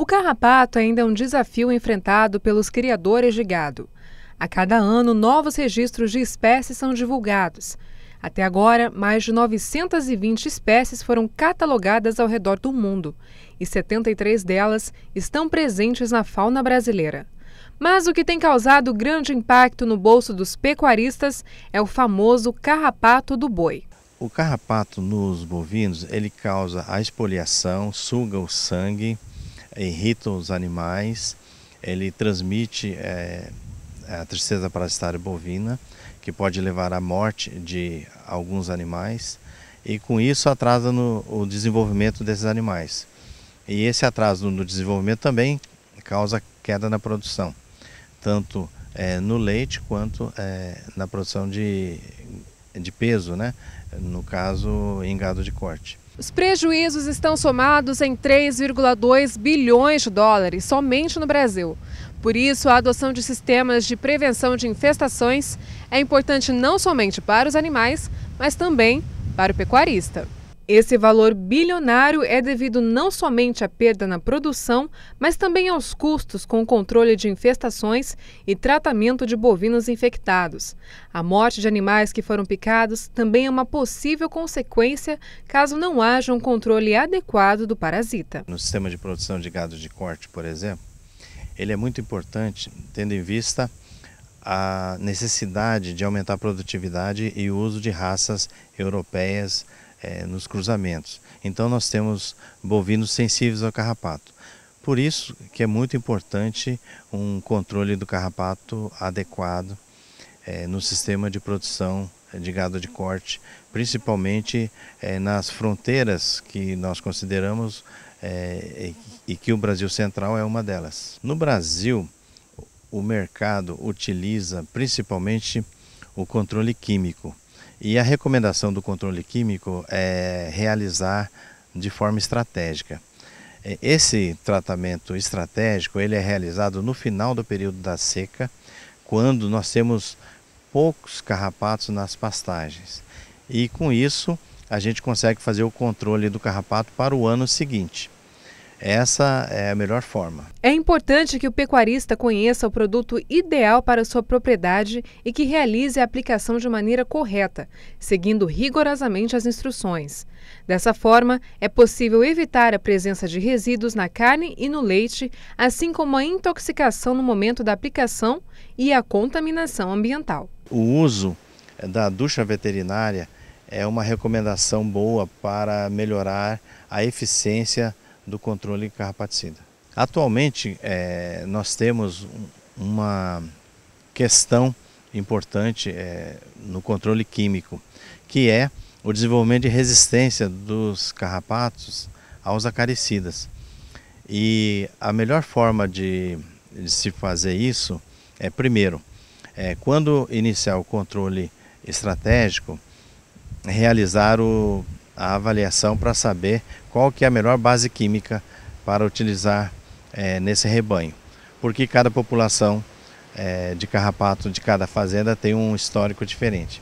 O carrapato ainda é um desafio enfrentado pelos criadores de gado. A cada ano, novos registros de espécies são divulgados. Até agora, mais de 920 espécies foram catalogadas ao redor do mundo e 73 delas estão presentes na fauna brasileira. Mas o que tem causado grande impacto no bolso dos pecuaristas é o famoso carrapato do boi. O carrapato nos bovinos, ele causa a espoliação, suga o sangue, irrita os animais, ele transmite é, a tristeza parasitária bovina, que pode levar à morte de alguns animais, e com isso atrasa no, o desenvolvimento desses animais. E esse atraso no desenvolvimento também causa queda na produção, tanto é, no leite quanto é, na produção de de peso, né? no caso em gado de corte. Os prejuízos estão somados em 3,2 bilhões de dólares somente no Brasil. Por isso, a adoção de sistemas de prevenção de infestações é importante não somente para os animais, mas também para o pecuarista. Esse valor bilionário é devido não somente à perda na produção, mas também aos custos com o controle de infestações e tratamento de bovinos infectados. A morte de animais que foram picados também é uma possível consequência caso não haja um controle adequado do parasita. No sistema de produção de gado de corte, por exemplo, ele é muito importante tendo em vista a necessidade de aumentar a produtividade e o uso de raças europeias é, nos cruzamentos. Então nós temos bovinos sensíveis ao carrapato. Por isso que é muito importante um controle do carrapato adequado é, no sistema de produção de gado de corte, principalmente é, nas fronteiras que nós consideramos é, e que o Brasil Central é uma delas. No Brasil, o mercado utiliza principalmente o controle químico, e a recomendação do controle químico é realizar de forma estratégica. É, esse tratamento estratégico ele é realizado no final do período da seca, quando nós temos poucos carrapatos nas pastagens. E com isso, a gente consegue fazer o controle do carrapato para o ano seguinte. Essa é a melhor forma. É importante que o pecuarista conheça o produto ideal para sua propriedade e que realize a aplicação de maneira correta, seguindo rigorosamente as instruções. Dessa forma, é possível evitar a presença de resíduos na carne e no leite, assim como a intoxicação no momento da aplicação e a contaminação ambiental. O uso eh, da ducha veterinária é uma recomendação boa para melhorar a eficiência do controle carrapaticida. Atualmente, é, nós temos uma questão importante é, no controle químico, que é o desenvolvimento de resistência dos carrapatos aos acaricidas. E a melhor forma de, de se fazer isso é, primeiro, é, quando iniciar o controle estratégico, realizar o a avaliação para saber qual que é a melhor base química para utilizar é, nesse rebanho. Porque cada população é, de carrapato de cada fazenda tem um histórico diferente.